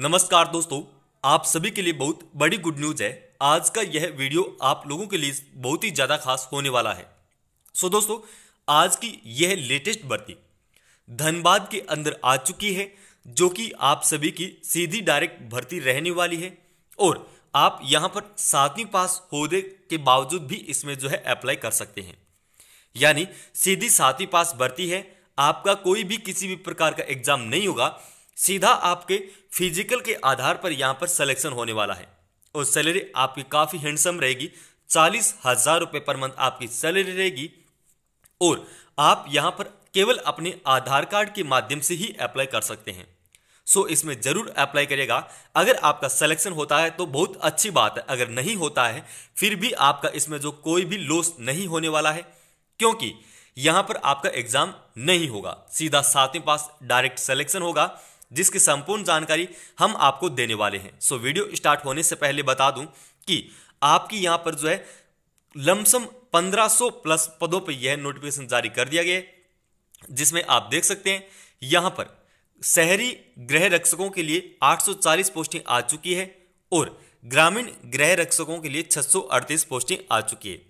नमस्कार दोस्तों आप सभी के लिए बहुत बड़ी गुड न्यूज है आज का यह वीडियो आप लोगों के लिए बहुत ही ज्यादा खास होने वाला है सो दोस्तों आज की यह लेटेस्ट भर्ती धनबाद के अंदर आ चुकी है जो कि आप सभी की सीधी डायरेक्ट भर्ती रहने वाली है और आप यहां पर सातवीं पास होने के बावजूद भी इसमें जो है अप्लाई कर सकते हैं यानी सीधी सातवीं पास भर्ती है आपका कोई भी किसी भी प्रकार का एग्जाम नहीं होगा सीधा आपके फिजिकल के आधार पर यहाँ पर सिलेक्शन होने वाला है और सैलरी आपकी काफ़ी हैंडसम रहेगी चालीस हज़ार रुपये पर मंथ आपकी सैलरी रहेगी और आप यहाँ पर केवल अपने आधार कार्ड के माध्यम से ही अप्लाई कर सकते हैं सो इसमें ज़रूर अप्लाई करेगा अगर आपका सिलेक्शन होता है तो बहुत अच्छी बात है अगर नहीं होता है फिर भी आपका इसमें जो कोई भी लॉस नहीं होने वाला है क्योंकि यहाँ पर आपका एग्ज़ाम नहीं होगा सीधा सातवें पास डायरेक्ट सिलेक्शन होगा जिसकी संपूर्ण जानकारी हम आपको देने वाले हैं सो वीडियो स्टार्ट होने से पहले बता दूं कि आपकी यहां पर जो है लमसम 1500 प्लस पदों पर यह नोटिफिकेशन जारी कर दिया गया जिसमें आप देख सकते हैं यहां पर शहरी गृह रक्षकों के लिए 840 पोस्टिंग आ चुकी है और ग्रामीण गृह रक्षकों के लिए 638 पोस्टिंग आ चुकी है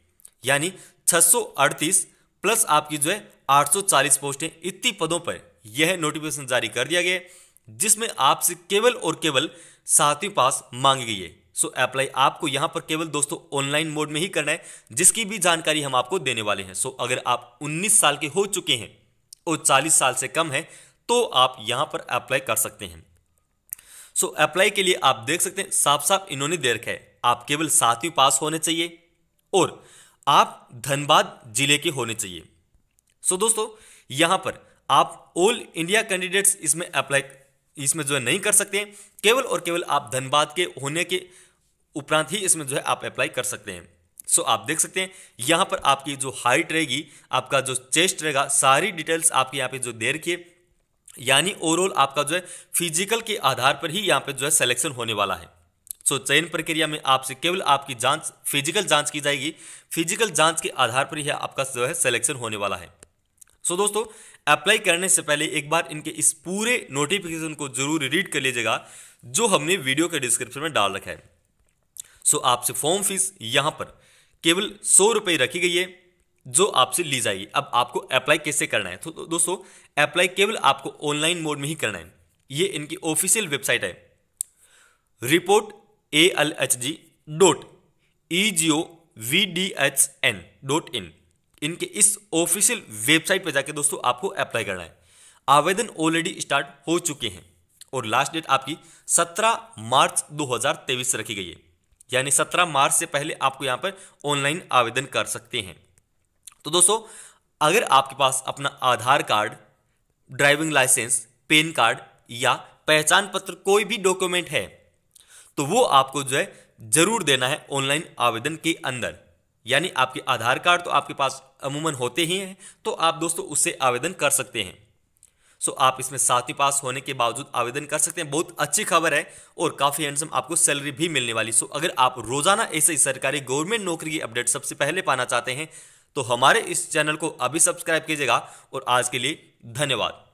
यानी 638 प्लस आपकी जो है 840 पोस्टें इतनी पदों पर यह नोटिफिकेशन जारी कर दिया गया है जिसमें आपसे केवल और केवल सातवीं पास मांगी गई है सो अप्लाई आपको यहां पर केवल दोस्तों ऑनलाइन मोड में ही करना है जिसकी भी जानकारी हम आपको देने वाले हैं सो अगर आप 19 साल के हो चुके हैं और 40 साल से कम है तो आप यहां पर अप्लाई कर सकते हैं सो अप्लाई के लिए आप देख सकते हैं साफ साफ इन्होंने दे रखा है आप केवल सातवीं पास होने चाहिए और आप धनबाद जिले के होने चाहिए सो दोस्तों यहां पर आप ऑल इंडिया कैंडिडेट्स इसमें अप्लाई इसमें जो है नहीं कर सकते हैं केवल और केवल आप धनबाद के होने के उपरांत ही इसमें जो है आप अप्लाई कर सकते हैं सो आप देख सकते हैं यहाँ पर आपकी जो हाइट रहेगी आपका जो चेस्ट रहेगा सारी डिटेल्स आपके यहाँ पे जो दे रखिए यानी ओवरऑल आपका जो है फिजिकल के आधार पर ही यहाँ पे जो है सिलेक्शन होने वाला है सो so, चयन प्रक्रिया में आपसे केवल आपकी जांच फिजिकल जांच की जाएगी फिजिकल जांच के आधार पर ही आपका जो है सिलेक्शन होने वाला है सो so, दोस्तों अप्लाई करने से पहले एक बार इनके इस पूरे नोटिफिकेशन को जरूर रीड कर लीजिएगा जो हमने वीडियो के डिस्क्रिप्शन में डाल रखा है सो आपसे फॉर्म फीस यहाँ पर केवल सौ रुपये रखी गई है जो आपसे ली जाएगी अब आपको अप्लाई कैसे करना है तो, तो दोस्तों अप्लाई केवल आपको ऑनलाइन मोड में ही करना है ये इनकी ऑफिशियल वेबसाइट है report A L H G dot E G O V D H N dot in इनके इस ऑफिशियल वेबसाइट पर जाकर दोस्तों आपको अप्लाई करना है आवेदन ऑलरेडी स्टार्ट हो चुके हैं और लास्ट डेट आपकी 17 मार्च 2023 रखी गई है यानी 17 मार्च से पहले आपको यहां पर ऑनलाइन आवेदन कर सकते हैं तो दोस्तों अगर आपके पास अपना Aadhaar card driving licence pan card या पहचान पत्र कोई भी डॉक्यूमेंट है तो वो आपको जो है जरूर देना है ऑनलाइन आवेदन के अंदर यानी आपके आधार कार्ड तो आपके पास अमूमन होते ही हैं तो आप दोस्तों उससे आवेदन कर सकते हैं सो आप इसमें सातवीं पास होने के बावजूद आवेदन कर सकते हैं बहुत अच्छी खबर है और काफ़ी हैंडसम आपको सैलरी भी मिलने वाली सो अगर आप रोजाना ऐसे ही सरकारी गवर्नमेंट नौकरी की अपडेट सबसे पहले पाना चाहते हैं तो हमारे इस चैनल को अभी सब्सक्राइब कीजिएगा और आज के लिए धन्यवाद